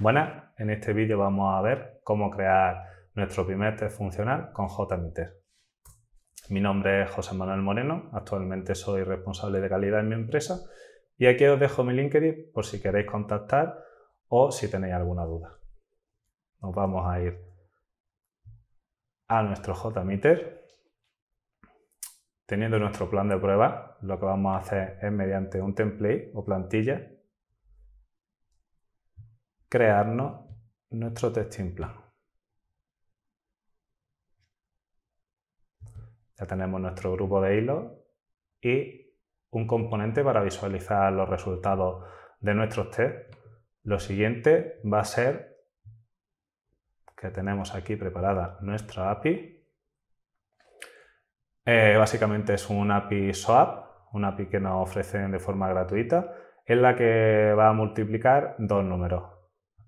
Buenas, en este vídeo vamos a ver cómo crear nuestro primer test funcional con JMeter. Mi nombre es José Manuel Moreno, actualmente soy responsable de calidad en mi empresa y aquí os dejo mi LinkedIn por si queréis contactar o si tenéis alguna duda. Nos vamos a ir a nuestro JMeter. Teniendo nuestro plan de prueba, lo que vamos a hacer es mediante un template o plantilla crearnos nuestro testing plan. Ya tenemos nuestro grupo de hilos y un componente para visualizar los resultados de nuestros test. Lo siguiente va a ser que tenemos aquí preparada nuestra API. Eh, básicamente es una API SOAP, una API que nos ofrecen de forma gratuita, en la que va a multiplicar dos números,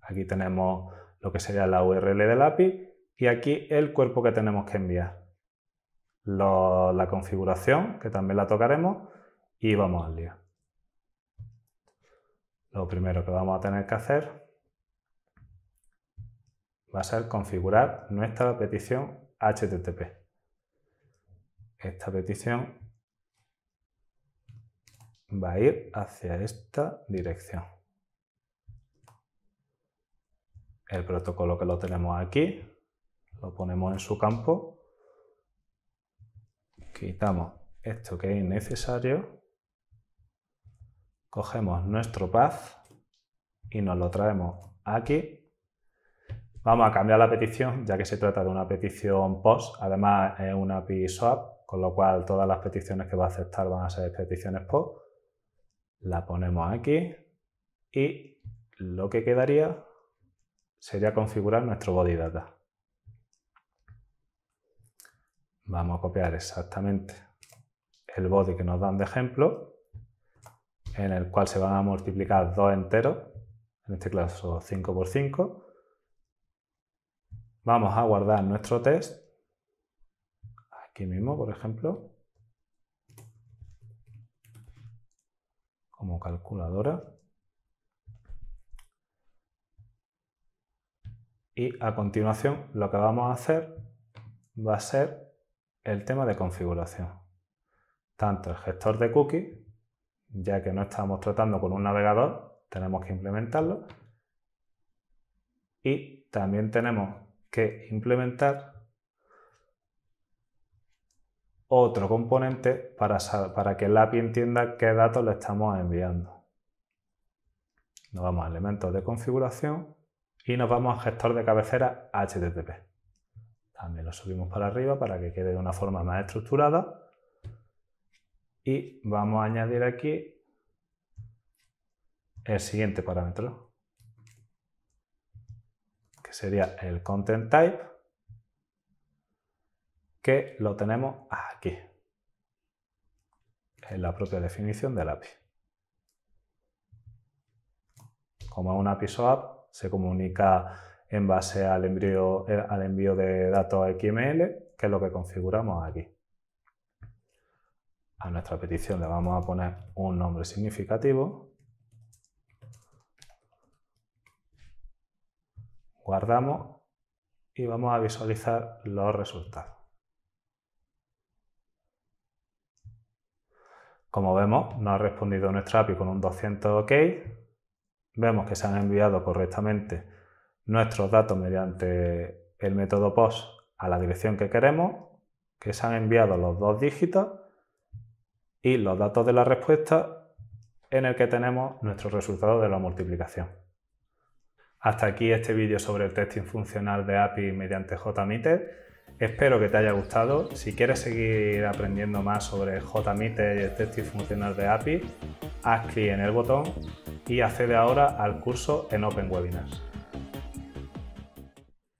Aquí tenemos lo que sería la URL del API y aquí el cuerpo que tenemos que enviar. la configuración, que también la tocaremos, y vamos al día. Lo primero que vamos a tener que hacer va a ser configurar nuestra petición HTTP. Esta petición va a ir hacia esta dirección. el protocolo que lo tenemos aquí, lo ponemos en su campo, quitamos esto que es innecesario, cogemos nuestro path y nos lo traemos aquí. Vamos a cambiar la petición, ya que se trata de una petición POST, además es una API swap con lo cual todas las peticiones que va a aceptar van a ser peticiones POST. La ponemos aquí y lo que quedaría sería configurar nuestro body data. Vamos a copiar exactamente el body que nos dan de ejemplo, en el cual se van a multiplicar dos enteros, en este caso 5 por 5. Vamos a guardar nuestro test, aquí mismo por ejemplo, como calculadora. Y a continuación lo que vamos a hacer va a ser el tema de configuración. Tanto el gestor de cookies, ya que no estamos tratando con un navegador, tenemos que implementarlo. Y también tenemos que implementar otro componente para, para que el API entienda qué datos le estamos enviando. Nos vamos a elementos de configuración y nos vamos al gestor de cabecera HTTP. También lo subimos para arriba para que quede de una forma más estructurada. Y vamos a añadir aquí el siguiente parámetro, que sería el content type, que lo tenemos aquí, en la propia definición del API. Como es un API SOAP, se comunica en base al envío, eh, de datos XML, que es lo que configuramos aquí. A nuestra petición le vamos a poner un nombre significativo. Guardamos y vamos a visualizar los resultados. Como vemos, nos ha respondido nuestra API con un 200 OK, vemos que se han enviado correctamente nuestros datos mediante el método POST a la dirección que queremos, que se han enviado los dos dígitos y los datos de la respuesta en el que tenemos nuestro resultado de la multiplicación. Hasta aquí este vídeo sobre el testing funcional de API mediante JMeter. Espero que te haya gustado. Si quieres seguir aprendiendo más sobre JMeter y el testing funcional de API, haz clic en el botón y accede ahora al curso en Open Webinars.